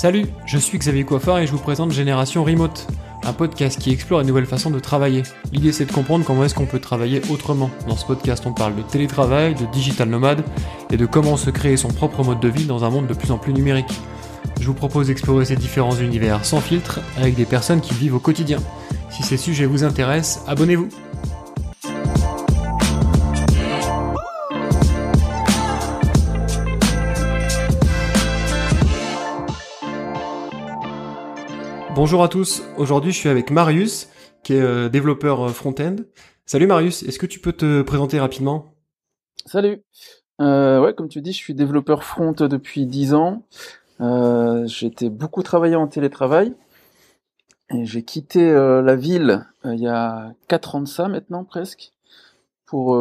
Salut, je suis Xavier Coiffard et je vous présente Génération Remote, un podcast qui explore les nouvelles façons de travailler. L'idée c'est de comprendre comment est-ce qu'on peut travailler autrement. Dans ce podcast on parle de télétravail, de digital nomade et de comment se créer son propre mode de vie dans un monde de plus en plus numérique. Je vous propose d'explorer ces différents univers sans filtre avec des personnes qui vivent au quotidien. Si ces sujets vous intéressent, abonnez-vous. Bonjour à tous, aujourd'hui je suis avec Marius, qui est euh, développeur euh, front-end. Salut Marius, est-ce que tu peux te présenter rapidement Salut euh, Ouais, comme tu dis, je suis développeur front depuis 10 ans. j'ai été beaucoup travaillé en télétravail. Et j'ai quitté la ville il y a 4 ans de ça maintenant presque, pour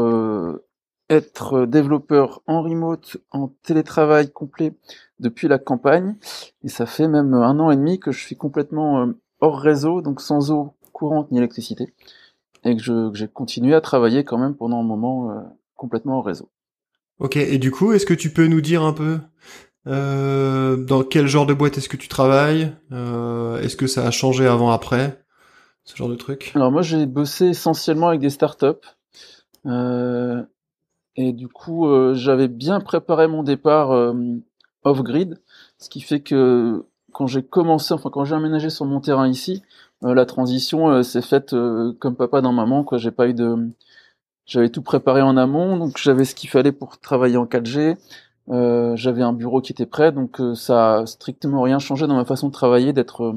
être développeur en remote, en télétravail complet depuis la campagne. Et ça fait même un an et demi que je suis complètement euh, hors réseau, donc sans eau courante ni électricité. Et que j'ai continué à travailler quand même pendant un moment euh, complètement hors réseau. Ok, et du coup, est-ce que tu peux nous dire un peu euh, dans quel genre de boîte est-ce que tu travailles euh, Est-ce que ça a changé avant, après Ce genre de truc Alors moi, j'ai bossé essentiellement avec des startups. Euh, et du coup, euh, j'avais bien préparé mon départ euh, off-grid, ce qui fait que quand j'ai commencé, enfin quand j'ai aménagé sur mon terrain ici, euh, la transition s'est faite comme papa dans maman. Quoi, j'ai pas eu de, j'avais tout préparé en amont, donc j'avais ce qu'il fallait pour travailler en 4G. j'avais un bureau qui était prêt, donc ça a strictement rien changé dans ma façon de travailler, d'être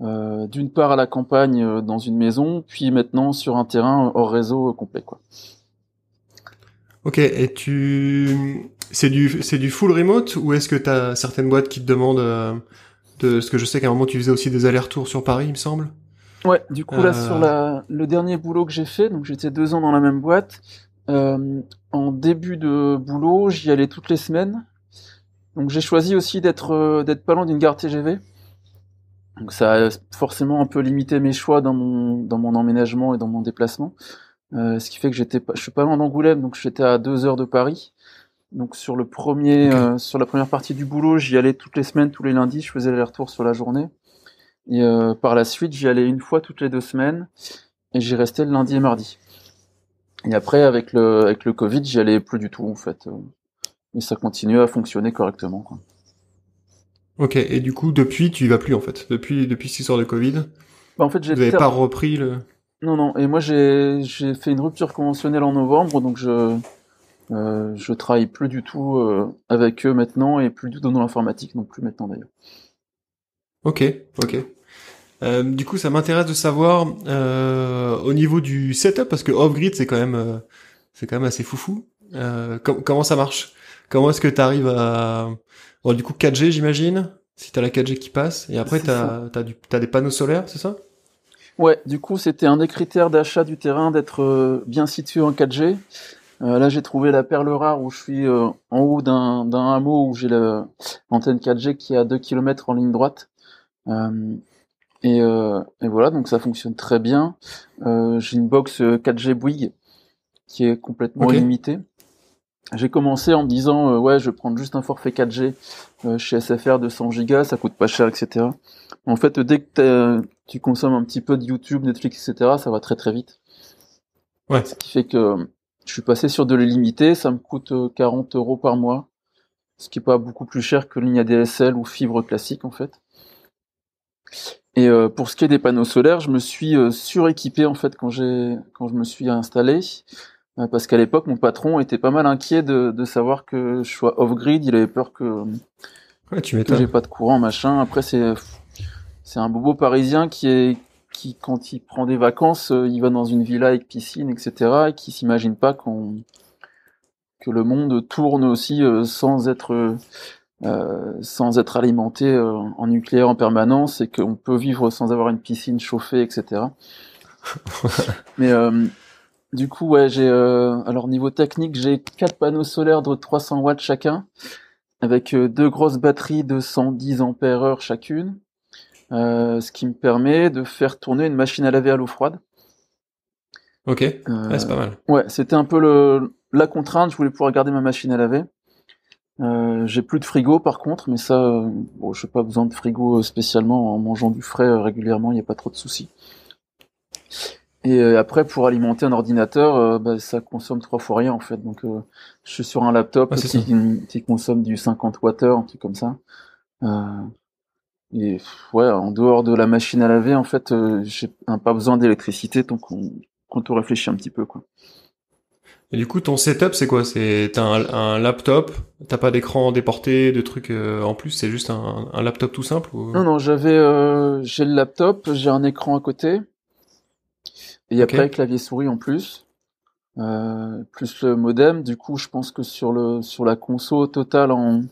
d'une part à la campagne dans une maison, puis maintenant sur un terrain hors réseau complet, quoi. Ok, et tu, c'est du, c'est du full remote ou est-ce que tu as certaines boîtes qui te demandent euh, de, ce que je sais qu'à un moment tu faisais aussi des allers-retours sur Paris, il me semble. Ouais, du coup là sur euh. la, le dernier boulot que j'ai fait, donc j'étais deux ans dans la même boîte. Euh, en début de boulot, j'y allais toutes les semaines. Donc j'ai choisi aussi d'être d'être pas loin d'une gare TGV. Donc ça a forcément un peu limité mes choix dans mon, dans mon emménagement et dans mon déplacement. Euh, ce qui fait que j'étais, pas je suis pas loin d'Angoulême, donc j'étais à deux heures de Paris. Donc sur le premier, euh, sur la première partie du boulot, j'y allais toutes les semaines, tous les lundis, je faisais les retours sur la journée. Et euh, par la suite, j'y allais une fois toutes les deux semaines, et j'y restais le lundi et mardi. Et après, avec le, avec le Covid, j'y allais plus du tout, en fait. Mais ça continuait à fonctionner correctement. Quoi. Ok, et du coup, depuis, tu y vas plus, en fait Depuis, depuis cette heures de Covid bah, En fait, j'ai... Vous pas repris le... Non, non. Et moi, j'ai fait une rupture conventionnelle en novembre, donc je euh, je travaille plus du tout euh, avec eux maintenant et plus du tout dans l'informatique, non plus maintenant d'ailleurs. Ok, ok. Euh, du coup, ça m'intéresse de savoir au niveau du setup parce que off grid c'est quand même c'est quand même assez foufou. comment ça marche Comment est-ce que tu arrives à bon, du coup 4G j'imagine si t'as la 4G qui passe et après t'as as, as des panneaux solaires, c'est ça Ouais, du coup, c'était un des critères d'achat du terrain d'être euh, bien situé en 4G. Euh, là, j'ai trouvé la perle rare où je suis euh, en haut d'un hameau où j'ai l'antenne 4G qui est à 2 km en ligne droite. Euh, et, euh, et, voilà, donc ça fonctionne très bien. j'ai une box 4G Bouygues qui est complètement illimitée j'ai commencé en me disant euh, ouais je vais prendre juste un forfait 4G euh, chez SFR de 100 Go, ça coûte pas cher, etc. En fait, dès que tu consommes un petit peu de YouTube, Netflix, etc., ça va très très vite. Ouais. Ce qui fait que euh, je suis passé sur de l'illimité, ça me coûte 40 euros par mois, ce qui est pas beaucoup plus cher que ligne ADSL ou fibre classique en fait. Et pour ce qui est des panneaux solaires, je me suis suréquipé en fait quand j'ai quand je me suis installé parce qu'à l'époque, mon patron était pas mal inquiet de, de savoir que je sois off-grid. Il avait peur que, ouais, tu que j'ai pas de courant, machin. Après, c'est c'est un bobo parisien qui est qui, quand il prend des vacances, euh, il va dans une villa avec piscine, etc. Et qui s'imagine pas qu'on que le monde tourne aussi euh, sans être euh, sans être alimenté euh, en nucléaire en permanence et qu'on peut vivre sans avoir une piscine chauffée, etc. Mais euh, du coup, ouais, j'ai euh, alors niveau technique, j'ai quatre panneaux solaires de 300 watts chacun, avec euh, deux grosses batteries de 110 ampères chacune, euh, ce qui me permet de faire tourner une machine à laver à l'eau froide. Ok, ah, c'est pas mal. Ouais, c'était un peu la contrainte. Je voulais pouvoir garder ma machine à laver. j'ai plus de frigo par contre, mais ça, bon, je n'ai pas besoin de frigo spécialement en mangeant du frais régulièrement, il n'y a pas trop de soucis. Et euh, après, pour alimenter un ordinateur, euh, bah, ça consomme trois fois rien en fait. Donc, euh, je suis sur un laptop qui, consomme du 50 watts, un truc comme ça. et ouais, en dehors de la machine à laver, en fait, j'ai pas besoin d'électricité Donc, quand on réfléchit un petit peu, quoi. Et du coup, ton setup, c'est quoi C'est un, laptop, t'as pas d'écran déporté, de trucs en plus, c'est juste un, laptop tout simple Non, non, j'avais, j'ai le laptop, j'ai un écran à côté, et pas après, clavier souris en plus, euh, plus le modem. Du coup, je pense que sur, le, sur la conso totale, en,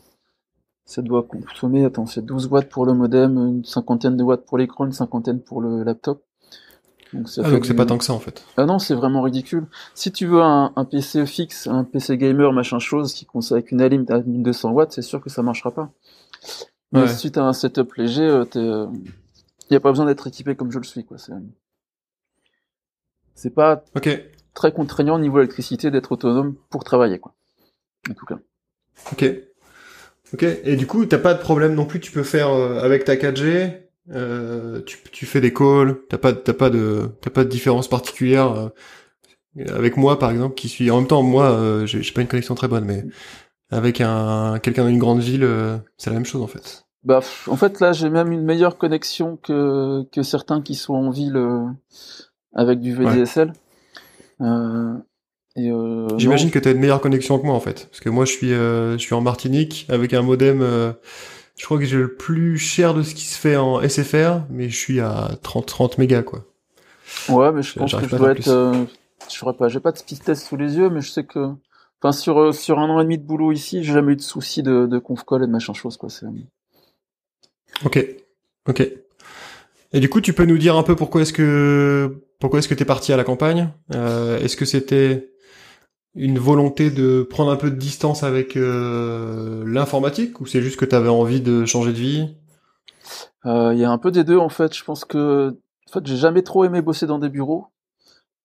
ça doit consommer, attends, c'est 12 watts pour le modem, une cinquantaine de watts pour l'écran, une cinquantaine pour le laptop. Donc ça ah, c'est pas tant que ça en fait. Ah non, c'est vraiment ridicule. Si tu veux un, PC fixe, un PC gamer, machin chose, qui consomme avec une alim 1200 watts, c'est sûr que ça marchera pas. Mais si tu as un setup léger, il euh, n'y euh, a pas besoin d'être équipé comme je le suis. Quoi. C'est pas très contraignant au niveau électricité d'être autonome pour travailler, quoi. En tout cas. Ok. Ok. Et du coup, t'as pas de problème non plus. Tu peux faire euh, avec ta 4G. Euh, tu, tu, fais des calls. T'as pas, t'as pas de, t'as pas de différence particulière euh, avec moi, par exemple, qui suis. En même temps, moi, euh, j'ai pas une connexion très bonne, mais avec un quelqu'un une grande ville, c'est la même chose en fait. Bah, en fait, là, j'ai même une meilleure connexion que, que certains qui sont en ville avec du VDSL. Euh, et Euh, J'imagine que tu as une meilleure connexion que moi en fait. Parce que moi je suis, euh, je suis en Martinique avec un modem. Euh, je crois que j'ai le plus cher de ce qui se fait en SFR, mais je suis à 30, 30 mégas quoi. Ouais, mais je pense que je dois être. je n'ai pas, j'ai pas de speed sous les yeux, mais je sais que. Enfin, sur, sur un an et demi de boulot ici, j'ai jamais eu de soucis de, de conf et de machin chose quoi. Ok, ok. Et du coup, tu peux nous dire un peu pourquoi est-ce que pourquoi est-ce que tu es parti à la campagne euh, Est-ce que c'était une volonté de prendre un peu de distance avec euh, l'informatique ou c'est juste que tu avais envie de changer de vie euh, Il y a un peu des deux en fait. Je pense que en fait j'ai jamais trop aimé bosser dans des bureaux.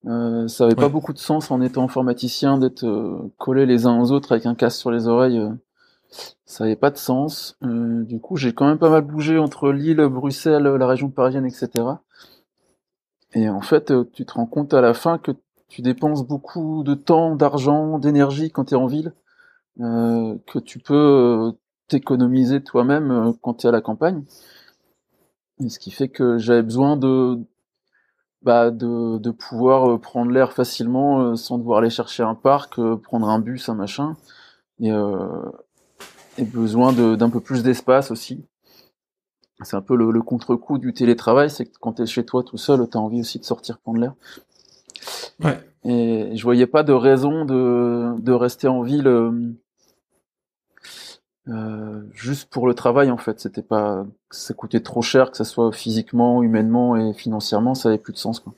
Euh, ça avait pas beaucoup de sens en étant informaticien d'être collé les uns aux autres avec un casque sur les oreilles. ça avait pas de sens. du coup, j'ai quand même pas mal bougé entre Lille, Bruxelles, la région parisienne, etc. Et en fait, euh, tu te rends compte à la fin que tu dépenses beaucoup de temps, d'argent, d'énergie quand tu es en ville, euh, que tu peux euh, t'économiser toi-même euh, quand tu es à la campagne. ce qui fait que j'avais besoin de, bah, de, pouvoir prendre l'air facilement sans devoir aller chercher un parc, prendre un bus, un machin. Et, et besoin d'un peu plus d'espace aussi c'est un peu le, contre-coup du télétravail, c'est que quand tu es chez toi tout seul, tu as envie aussi de sortir prendre l'air. Ouais. Et je voyais pas de raison de, de rester en ville euh, euh juste pour le travail en fait. C'était pas, ça coûtait trop cher, que ce soit physiquement, humainement et financièrement, ça avait plus de sens quoi.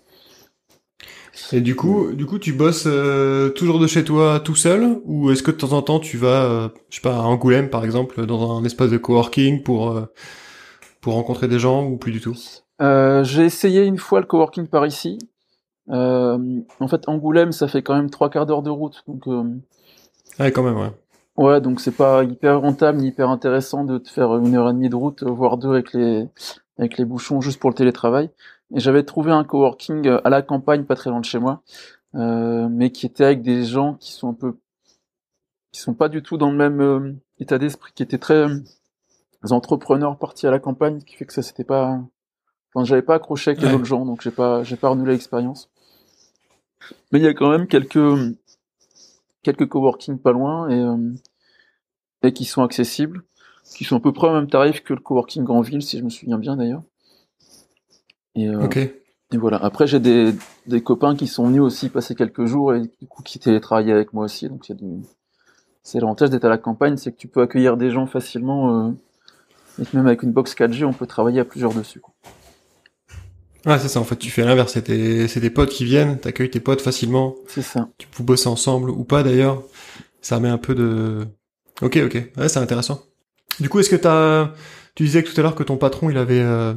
Et du coup, du coup, tu bosses euh, toujours de chez toi tout seul ou est-ce que de temps en temps tu vas, euh, je sais pas, à Angoulême par exemple, dans un espace de coworking pour pour rencontrer des gens ou plus du tout euh, J'ai essayé une fois le coworking par ici. Euh, en fait, Angoulême, ça fait quand même trois quarts d'heure de route. Donc, ouais, euh, ah, quand même, ouais. Ouais, donc c'est pas hyper rentable ni hyper intéressant de te faire une heure et demie de route, euh, voire deux avec les, avec les bouchons juste pour le télétravail. Et j'avais trouvé un coworking euh, à la campagne, pas très loin de chez moi, mais qui était avec des gens qui sont un peu, qui sont pas du tout dans le même état d'esprit, qui étaient très, entrepreneurs partis à la campagne, qui fait que ça c'était pas, enfin j'avais pas accroché avec les autres gens, donc j'ai pas, j'ai pas renouvelé l'expérience. Mais il y a quand même quelques, quelques coworking pas loin et, euh, et qui sont accessibles, qui sont à peu près au même tarif que le coworking en ville, si je me souviens bien d'ailleurs. Et, euh, et voilà. Après, j'ai des, des copains qui sont venus aussi passer quelques jours et du coup qui télétravaillaient avec moi aussi. Donc, c'est l'avantage d'être à la campagne, c'est que tu peux accueillir des gens facilement euh, et même avec une box 4G, on peut travailler à plusieurs dessus. Quoi. Ouais, ah, c'est ça, en fait, tu fais l'inverse, c'est tes, potes qui viennent, t'accueilles tes potes facilement. C'est ça. Tu peux bosser ensemble ou pas d'ailleurs. Ça met un peu de... Ok, ok, ouais, c'est intéressant. Du coup, est-ce que t'as... Tu disais tout à l'heure que ton patron, il avait, euh,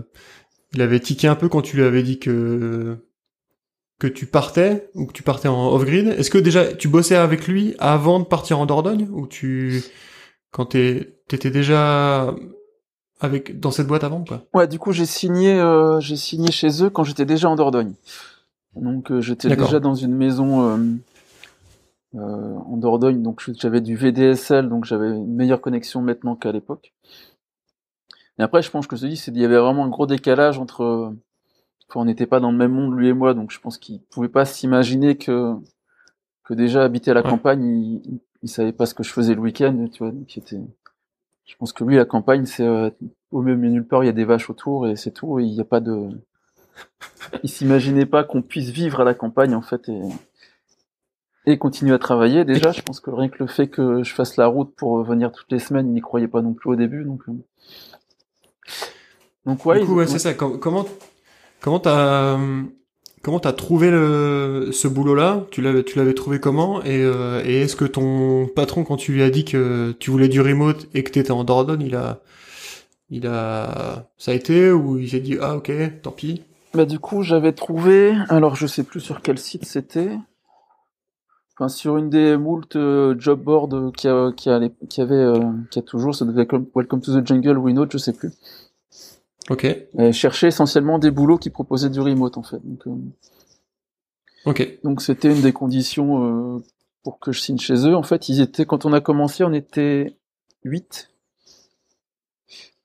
il avait tiqué un peu quand tu lui avais dit que que tu partais ou que tu partais en off-grid. Est-ce que déjà tu bossais avec lui avant de partir en Dordogne ou tu quand t'étais déjà avec dans cette boîte avant quoi Ouais, du coup j'ai signé euh, j'ai signé chez eux quand j'étais déjà en Dordogne. Donc euh, j'étais déjà dans une maison euh, euh en Dordogne, donc j'avais du VDSL, donc j'avais une meilleure connexion maintenant qu'à l'époque. Et après je pense que ce dit c'est qu'il y avait vraiment un gros décalage entre qu'on on n'était pas dans le même monde lui et moi, donc je pense qu'il pouvait pas s'imaginer que que déjà habiter à la campagne, il, il, savait pas ce que je faisais le week-end, tu vois, donc je pense que lui, la campagne, c'est euh, au mieux mais nulle part, il y a des vaches autour et c'est tout. il n'y a pas de. il s'imaginait pas qu'on puisse vivre à la campagne en fait et et continuer à travailler. Déjà, je pense que rien que le fait que je fasse la route pour venir toutes les semaines, il n'y croyait pas non plus au début. Donc, euh. donc ouais. Du coup, ouais, c'est ça. Comment comment t'as hum, Comment t'as trouvé ce boulot-là Tu l'avais, tu l'avais trouvé comment euh, Et, est-ce que ton patron, quand tu lui as dit que tu voulais du remote et que t'étais en Dordogne, il a, il a, ça a été ou il s'est dit ah ok, tant pis. Bah du coup j'avais trouvé, alors je sais plus sur quel site c'était, enfin sur une des moult euh, job boards euh, qui a, qui a, qui avait, qui a toujours, ça devait être Welcome to the Jungle ou une autre, je sais plus. Ok. chercher essentiellement des boulots qui proposaient du remote en fait. Donc, euh, Ok. Donc c'était une des conditions euh, pour que je signe chez eux. En fait, ils étaient quand on a commencé, on était 8.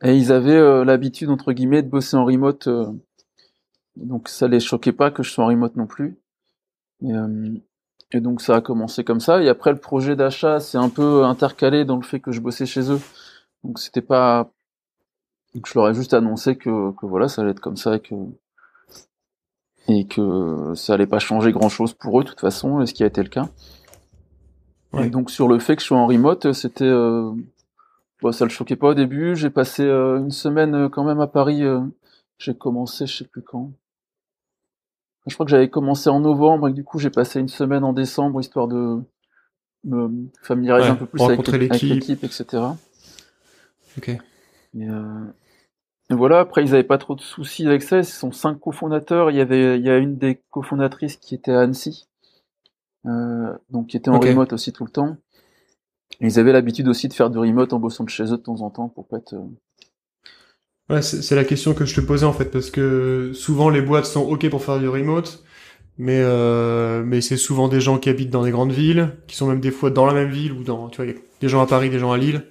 et ils avaient euh, l'habitude entre guillemets de bosser en remote. donc ça les choquait pas que je sois en remote non plus. Et, et donc ça a commencé comme ça. Et après le projet d'achat, c'est un peu intercalé dans le fait que je bossais chez eux. Donc c'était pas donc je leur ai juste annoncé que, que voilà, ça allait être comme ça et que et que ça allait pas changer grand chose pour eux de toute façon, et ce qui a été le cas. donc sur le fait que je sois en remote, c'était euh, bah, ça le choquait pas au début. J'ai passé euh, une semaine euh, quand même à Paris. Euh, j'ai commencé, je sais plus quand. Je crois que j'avais commencé en novembre et du coup j'ai passé une semaine en décembre histoire de me familiariser un peu plus avec l'équipe, etc. Ok. Et, voilà, après ils n'avaient pas trop de soucis avec ça, ils sont cinq cofondateurs, il y avait il y a une des cofondatrices qui était à Annecy, euh, donc qui était en remote aussi tout le temps. ils avaient l'habitude aussi de faire du remote en bossant de chez eux de temps en temps pour pas être... Euh, ouais, c'est la question que je te posais en fait, parce que souvent les boîtes sont ok pour faire du remote, mais euh, mais c'est souvent des gens qui habitent dans des grandes villes, qui sont même des fois dans la même ville ou dans tu vois des gens à Paris, des gens à Lille,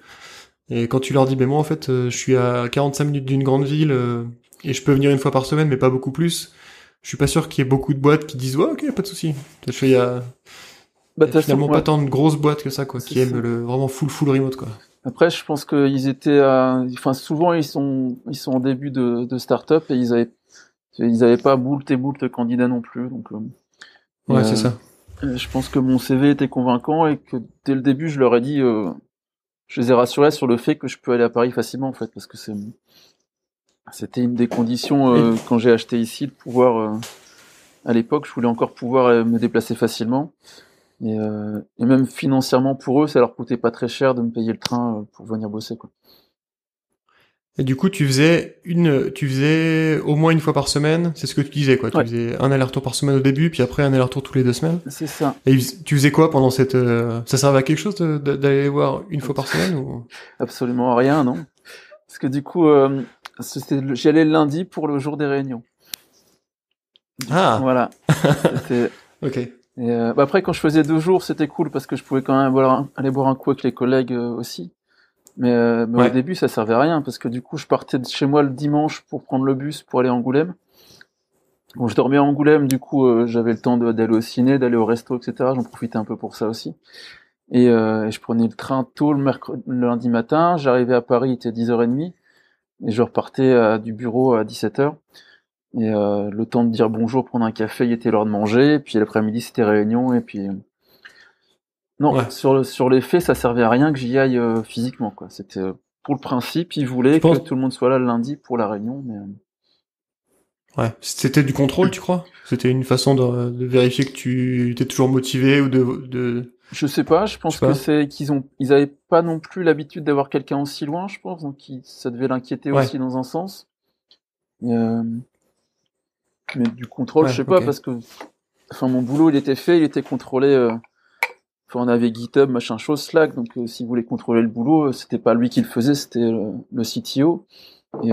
et quand tu leur dis, mais ben moi en fait, euh, je suis à 45 minutes d'une grande ville euh, et je peux venir une fois par semaine, mais pas beaucoup plus, je suis pas sûr qu'il y ait beaucoup de boîtes qui disent, ouais, ok, pas de souci. Tu sais, bah, il y a, bah, finalement pas tant de grosses boîtes que ça, quoi, qui aiment le vraiment full full remote, quoi. Après, je pense qu'ils étaient, à... enfin, souvent ils sont, ils sont en début de, de start-up et ils avaient, ils avaient pas boult et boult candidats non plus, donc. Euh, ouais, c'est ça. Je pense que mon CV était convaincant et que dès le début, je leur ai dit, euh, je les ai rassurés sur le fait que je peux aller à Paris facilement en fait parce que c'est c'était une des conditions euh, quand j'ai acheté ici de pouvoir euh, à l'époque je voulais encore pouvoir euh, me déplacer facilement et, et, même financièrement pour eux ça leur coûtait pas très cher de me payer le train pour venir bosser quoi. Et du coup, tu faisais une, tu faisais au moins une fois par semaine. C'est ce que tu disais, quoi. Tu faisais un aller-retour par semaine au début, puis après un aller-retour tous les deux semaines. C'est ça. Et tu faisais quoi pendant cette, euh, ça servait à quelque chose d'aller voir une fois par semaine ou Absolument rien, non. Parce que du coup, euh, j'y allais le lundi pour le jour des réunions. Ah. Voilà. ok. Et euh, bah après, quand je faisais deux jours, c'était cool parce que je pouvais quand même aller boire un coup avec les collègues euh, aussi. Euh, mais, au début, ça servait à rien parce que du coup, je partais de chez moi le dimanche pour prendre le bus pour aller à Angoulême. Bon, je dormais à Angoulême, du coup, euh, j'avais le temps d'aller au ciné, d'aller au resto, etc. J'en profitais un peu pour ça aussi. Et, euh, je prenais le train tôt le, mercredi, le lundi matin. J'arrivais à Paris, il était 10h30. Et je repartais du bureau à 17h. Et euh, le temps de dire bonjour, prendre un café, il était l'heure de manger. Et puis l'après-midi, c'était réunion. Et puis non, sur, sur les faits, ça servait à rien que j'y aille euh, physiquement. quoi. C'était euh, pour le principe, ils voulaient que tout le monde soit là le lundi pour la réunion. Mais... Euh, ouais, c'était du contrôle, tu crois C'était une façon de, vérifier que tu étais toujours motivé ou de, Je sais pas, je pense que c'est qu'ils ont ils avaient pas non plus l'habitude d'avoir quelqu'un aussi loin, je pense, donc ça devait l'inquiéter aussi dans un sens. Mais du contrôle, je sais pas, parce que enfin mon boulot il était fait, il était contrôlé on avait GitHub, machin chose, Slack. Donc, euh, si vous voulez contrôler le boulot, euh, c'était pas lui qui le faisait, c'était euh, le, CTO. Et,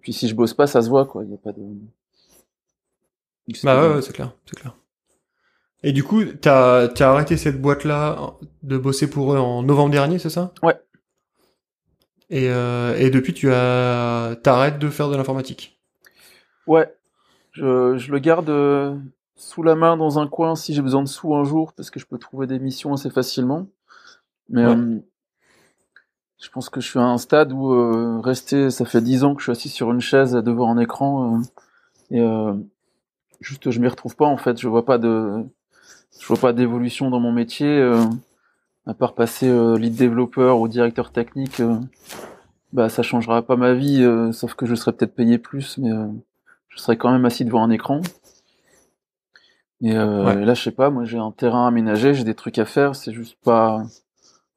puis, si je bosse pas, ça se voit, quoi. Il y a pas de. bah ouais, c'est clair, c'est clair. Et du coup, tu as arrêté cette boîte-là de bosser pour eux en novembre dernier, c'est ça Ouais. Et, et depuis, tu as t'arrêtes de faire de l'informatique. Ouais, je, je, le garde sous la main dans un coin si j'ai besoin de sous un jour, parce que je peux trouver des missions assez facilement. Mais euh, je pense que je suis à un stade où euh, rester, ça fait dix ans que je suis assis sur une chaise devant un écran euh, et juste je m'y retrouve pas en fait. Je vois pas de, je vois pas d'évolution dans mon métier à part passer lead développeur ou directeur technique. bah ça changera pas ma vie, sauf que je serais peut-être payé plus, mais je serais quand même assis devant un écran. Et, euh, là, je sais pas, moi j'ai un terrain aménagé, j'ai des trucs à faire, c'est juste pas.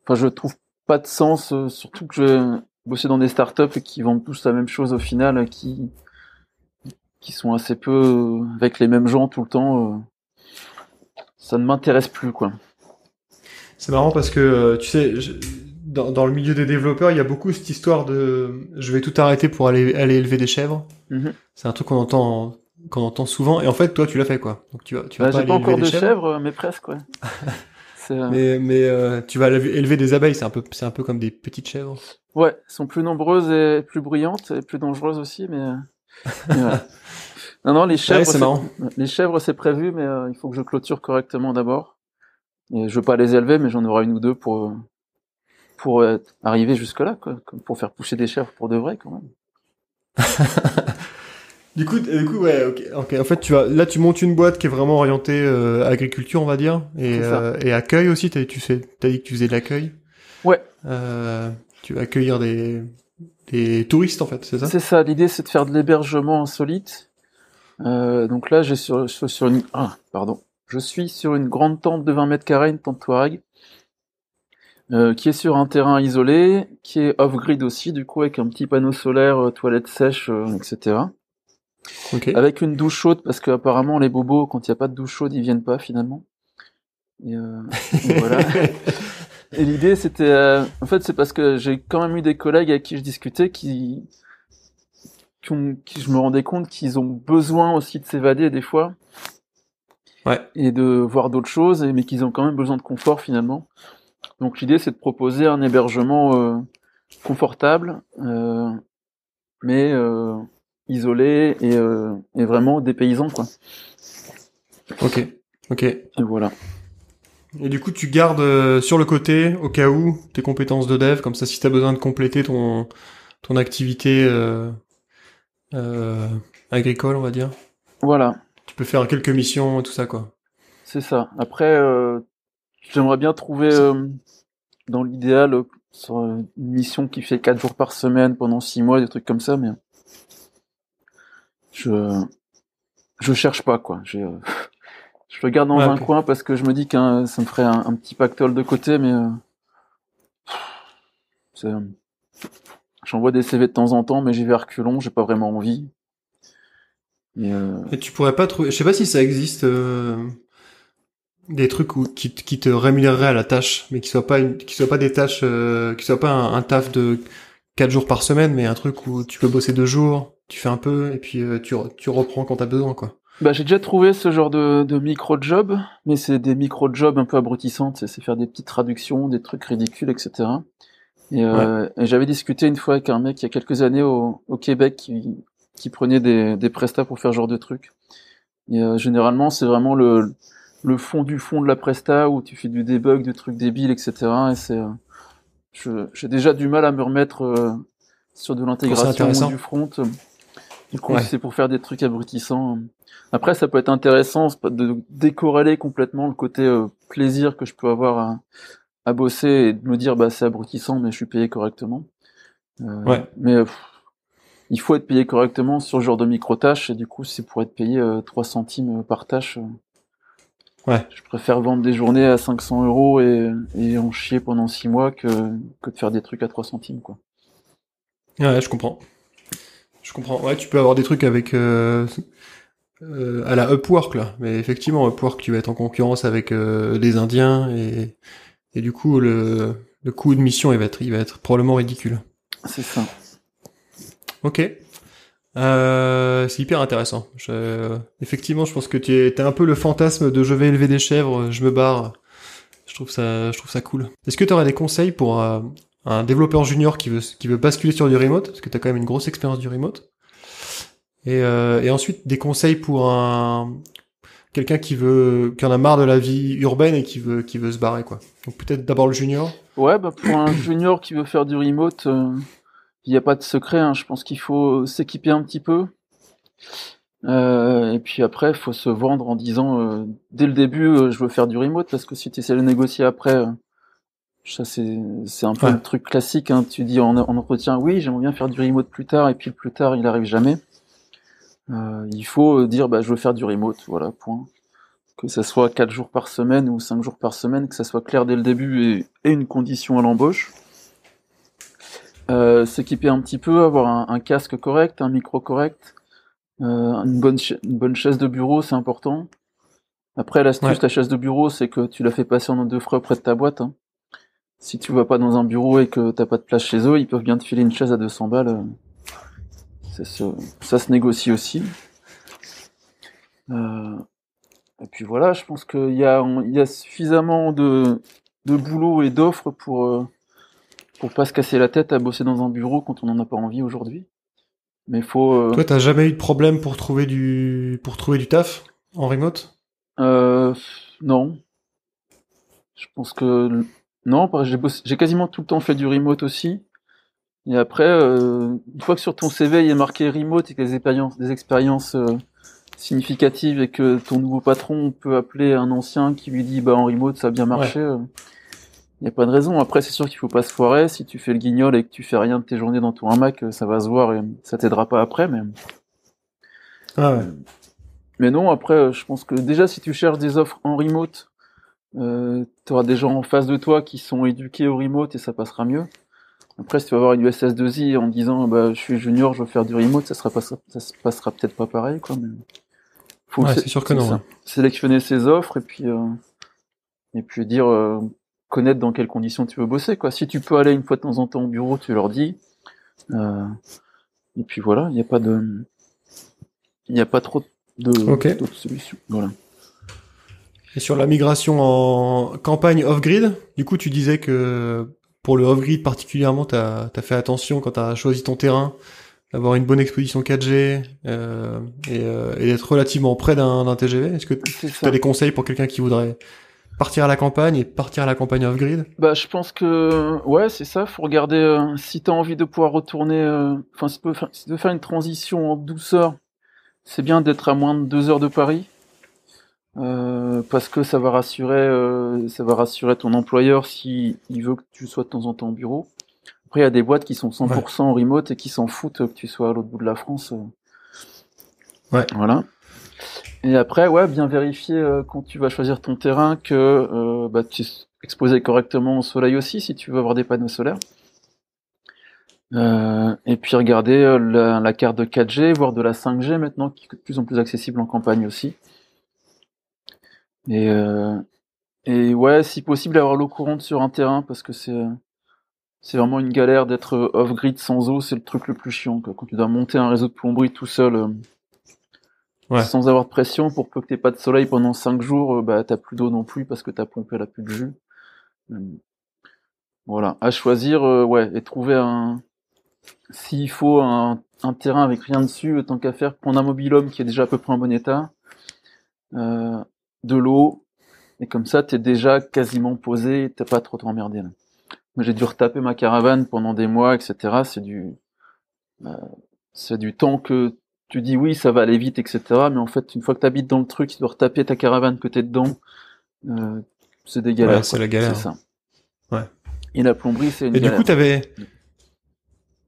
Enfin, je trouve pas de sens, euh, surtout que je bosser dans des startups qui vendent tous la même chose au final, euh, qui, qui sont assez peu avec les mêmes gens tout le temps. Ça ne m'intéresse plus, quoi. C'est marrant parce que, tu sais, Dans, dans, le milieu des développeurs, il y a beaucoup cette histoire de je vais tout arrêter pour aller, aller élever des chèvres. Mhm. C'est un truc qu'on entend qu'on entend souvent. Et en fait, toi, tu l'as fait, quoi. Donc tu vas, tu vas bah, pas, pas encore de chèvres, mais presque, ouais. Euh, mais, mais euh, tu vas élever des abeilles, c'est un peu, c'est un peu comme des petites chèvres. Ouais, elles sont plus nombreuses et plus bruyantes et plus dangereuses aussi, mais. Euh, non, non, les chèvres. c'est marrant. Les chèvres, c'est prévu, mais il faut que je clôture correctement d'abord. Et je veux pas les élever, mais j'en aurai une ou deux pour pour arriver jusque là, quoi, pour faire pousser des chèvres pour de vrai, quand même. Du coup, du coup, ouais, ok. En fait, tu vas là, tu montes une boîte qui est vraiment orientée euh, agriculture, on va dire, et, euh, et accueil aussi. As, tu sais, as dit que tu faisais de l'accueil. Ouais. Euh, tu vas accueillir des, des touristes, en fait, c'est ça C'est ça. L'idée, c'est de faire de l'hébergement insolite. Euh, donc là, j'ai sur, sur, une, ah, pardon, je suis sur une grande tente de 20 mètres carrés, une tente Touareg, euh, qui est sur un terrain isolé, qui est off-grid aussi, du coup, avec un petit panneau solaire, toilette sèche, etc. Avec une douche chaude, parce que les bobos, quand il n'y a pas de douche chaude, ils viennent pas finalement. Et, euh, l'idée, c'était, euh, en fait, c'est parce que j'ai quand même eu des collègues avec qui je discutais qui, qui, je me rendais compte qu'ils ont besoin aussi de s'évader des fois. Et de voir d'autres choses, mais qu'ils ont quand même besoin de confort finalement. Donc l'idée, c'est de proposer un hébergement euh, confortable, mais isolé et, euh, et vraiment dépaysant quoi. Ok, ok. Et voilà. Et du coup, tu gardes euh, sur le côté, au cas où, tes compétences de dev, comme ça, si tu as besoin de compléter ton, ton activité euh, agricole, on va dire. Voilà. Tu peux faire quelques missions, tout ça, quoi. C'est ça. Après, j'aimerais bien trouver, dans l'idéal, une mission qui fait 4 jours par semaine pendant 6 mois, des trucs comme ça, mais je je cherche pas quoi. Je je le dans un coin parce que je me dis que ça me ferait un, petit pactole de côté, mais euh, euh, j'envoie des CV de temps en temps, mais j'y vais à j'ai pas vraiment envie. Euh, Et, tu pourrais pas trouver, je sais pas si ça existe des trucs où, qui, te rémunéreraient à la tâche, mais qui soit pas une, qui soient pas des tâches, qui soient pas un, un, taf de quatre jours par semaine, mais un truc où tu peux bosser deux jours tu fais un peu et puis euh, tu, tu, reprends quand t'as besoin, quoi. Bah, j'ai déjà trouvé ce genre de, de micro-job, mais c'est des micro-jobs un peu abrutissantes, c'est faire des petites traductions, des trucs ridicules, etc. Et, euh, j'avais discuté une fois avec un mec il y a quelques années au, au Québec qui, qui prenait des, des prestats pour faire ce genre de trucs. Et euh, généralement, c'est vraiment le, le fond du fond de la presta où tu fais du debug, du truc débile, etc. Et c'est, euh, je, j'ai déjà du mal à me remettre sur de l'intégration du front. Du coup, c'est pour faire des trucs abrutissants. Euh, après, ça peut être intéressant de décorréler complètement le côté euh, plaisir que je peux avoir à, bosser et de me dire bah c'est abrutissant mais je suis payé correctement. Euh, mais il faut être payé correctement sur ce genre de micro tâches et du coup c'est pour être payé 3 centimes par tâche. Ouais. Je préfère vendre des journées à 500 euros et, en chier pendant 6 mois que, de faire des trucs à 3 centimes quoi. Ouais, je comprends. Je comprends. Ouais, tu peux avoir des trucs avec euh, euh, à la Upwork là, mais effectivement Upwork tu vas être en concurrence avec euh, les Indiens et, et du coup le, le coût de mission il va être il va être probablement ridicule. C'est ça. Ok. Euh, c'est hyper intéressant. Je, effectivement, je pense que tu es, un peu le fantasme de je vais élever des chèvres, je me barre. Je trouve ça, je trouve ça cool. Est-ce que tu aurais des conseils pour euh, un développeur junior qui veut, qui veut basculer sur du remote, parce que tu as quand même une grosse expérience du remote. Euh, et, ensuite, des conseils pour un quelqu'un qui veut qui en a marre de la vie urbaine et qui veut qui veut se barrer quoi. Donc peut-être d'abord le junior. Ouais, bah pour un junior qui veut faire du remote, euh, il n'y a pas de secret. Hein. Je pense qu'il faut s'équiper un petit peu. Euh, et puis après, il faut se vendre en disant euh, dès le début, je veux faire du remote parce que si tu essaies de négocier après, ça, c'est, un peu un le truc classique. Hein. Tu dis en, entretien, oui, j'aimerais bien faire du remote plus tard, et puis le plus tard, il n'arrive jamais. Euh, il faut euh, dire, bah, je veux faire du remote, voilà, point. Que ça soit 4 jours par semaine ou 5 jours par semaine, que ça soit clair dès le début et, une condition à l'embauche. Euh, s'équiper un petit peu, avoir un, casque correct, un micro correct, une, bonne bonne chaise de bureau, c'est important. Après, l'astuce, de ta chaise de bureau, c'est que tu la fais passer en deux frais auprès de ta boîte. Hein si tu vas pas dans un bureau et que t'as pas de place chez eux, ils peuvent bien te filer une chaise à 200 balles. Euh, ça se, ça se négocie aussi. Euh, et puis voilà, je pense qu'il y a, suffisamment de, de boulot et d'offres pour euh, pour pas se casser la tête à bosser dans un bureau quand on n'en a pas envie aujourd'hui. Mais faut. Euh... Toi, jamais eu de problème pour trouver du pour trouver du taf en remote Non. Je pense que non, j'ai quasiment tout le temps fait du remote aussi. Et après, euh, une fois que sur ton CV il est marqué remote et que les expériences, des expériences euh, significatives et que ton nouveau patron peut appeler un ancien qui lui dit bah en remote ça a bien marché, il euh, n'y a pas de raison. Après, c'est sûr qu'il faut pas se foirer. Si tu fais le guignol et que tu fais rien de tes journées dans ton hamac, ça va se voir et ça t'aidera pas après. Mais ah mais non, après, je pense que déjà si tu cherches des offres en remote euh, tu auras des gens en face de toi qui sont éduqués au remote et ça passera mieux. Après, si tu vas avoir une USS2I en disant bah, je suis junior, je veux faire du remote, ça sera ça se passera peut-être pas pareil. Quoi, Faut ouais, c'est sûr que non. Hein. Sélectionner ses offres et puis, euh, et puis dire euh, connaître dans quelles conditions tu veux bosser. Quoi. Si tu peux aller une fois de temps en temps au bureau, tu leur dis. Euh, et puis voilà, il n'y a pas de. Il n'y a pas trop de, solutions. Et sur la migration en campagne off-grid, du coup, tu disais que pour le off-grid particulièrement, tu as, fait attention quand tu as choisi ton terrain, d'avoir une bonne exposition 4G euh, et, euh, et d'être relativement près d'un TGV. Est-ce que tu as des conseils pour quelqu'un qui voudrait partir à la campagne et partir à la campagne off-grid Bah, je pense que ouais, c'est ça. Faut regarder euh, si tu as envie de pouvoir retourner, euh, enfin, euh, si de faire une transition en douceur, c'est bien d'être à moins de deux heures de Paris. Euh, parce que ça va rassurer, euh, ça va rassurer ton employeur si il veut que tu sois de temps en temps au bureau. Après, il y a des boîtes qui sont 100% en remote et qui s'en foutent que tu sois à l'autre bout de la France. Ouais. Voilà. Et après, ouais, bien vérifier euh, quand tu vas choisir ton terrain que bah, tu es exposé correctement au soleil aussi si tu veux avoir des panneaux solaires. et puis regarder la, la, carte de 4G, voire de la 5G maintenant, qui est de plus en plus accessible en campagne aussi. Et, euh, et ouais, si possible, avoir l'eau courante sur un terrain parce que c'est c'est vraiment une galère d'être off-grid sans eau, c'est le truc le plus chiant. Quoi. Quand tu dois monter un réseau de plomberie tout seul euh, sans avoir de pression, pour peu que t'aies pas de soleil pendant 5 jours, euh, bah t'as plus d'eau non plus parce que as pompé la plus de jus. Hum. Voilà, à choisir, euh, ouais, et trouver un, s'il faut un, un, terrain avec rien dessus, tant qu'à faire, prendre un mobile homme qui est déjà à peu près en bon état, euh, de l'eau, et comme ça, t'es déjà quasiment posé, t'as pas trop t'emmerder. Mais j'ai dû retaper ma caravane pendant des mois, etc. C'est du, euh, c'est du temps que tu dis oui, ça va aller vite, etc. Mais en fait, une fois que t'habites dans le truc, tu dois retaper ta caravane que t'es dedans. Euh, c'est des galères. c'est la galère. C'est ça. Hein. Ouais. Et la plomberie, c'est une Et du coup, t'avais,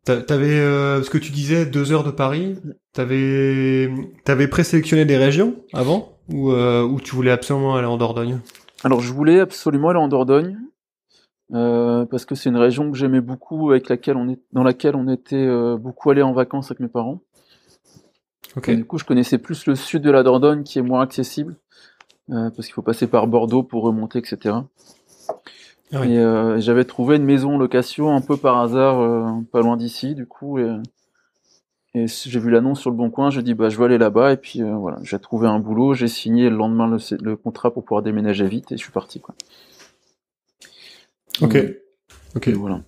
T'avais euh, ce que tu disais deux heures de Paris. T'avais t'avais présélectionné des régions avant. Euh, ou, tu voulais absolument aller en Dordogne Alors je voulais absolument aller en Dordogne euh, parce que c'est une région que j'aimais beaucoup, avec laquelle on est, dans laquelle on était euh, beaucoup allé en vacances avec mes parents. du coup, je connaissais plus le sud de la Dordogne qui est moins accessible parce qu'il faut passer par Bordeaux pour remonter, etc. Et ah j'avais trouvé une maison en location un peu par hasard, pas loin d'ici, du coup. Et j'ai vu l'annonce sur le Bon Coin, je dis bah je vais aller là-bas et puis euh, voilà, j'ai trouvé un boulot, j'ai signé le lendemain le, contrat pour pouvoir déménager vite et je suis parti quoi. Ok, ok, voilà.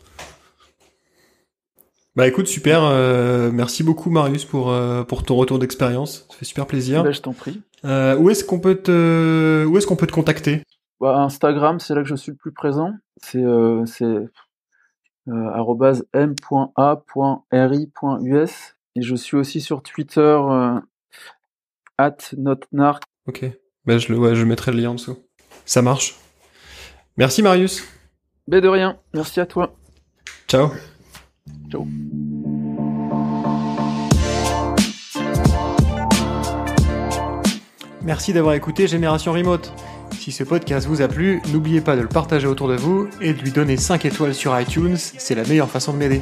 Bah écoute super, euh, merci beaucoup Marius pour euh, pour ton retour d'expérience, ça fait super plaisir. Bah, je t'en prie. où est-ce qu'on peut te où est-ce qu'on peut te contacter bah, Instagram, c'est là que je suis le plus présent. C'est c'est m.a.ri.us et je suis aussi sur Twitter, at euh, notnarc. Ok, bah, je, le, ouais, je mettrai le lien en dessous. Ça marche. Merci Marius. Ben de rien, merci à toi. Ciao. Ciao. Merci d'avoir écouté Génération Remote. Si ce podcast vous a plu, n'oubliez pas de le partager autour de vous et de lui donner 5 étoiles sur iTunes, c'est la meilleure façon de m'aider.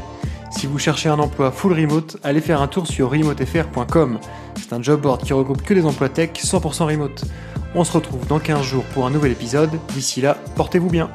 Si vous cherchez un emploi full remote, allez faire un tour sur remotefr.com. C'est un job board qui regroupe que des emplois tech 100% remote. On se retrouve dans 15 jours pour un nouvel épisode. D'ici là, portez-vous bien.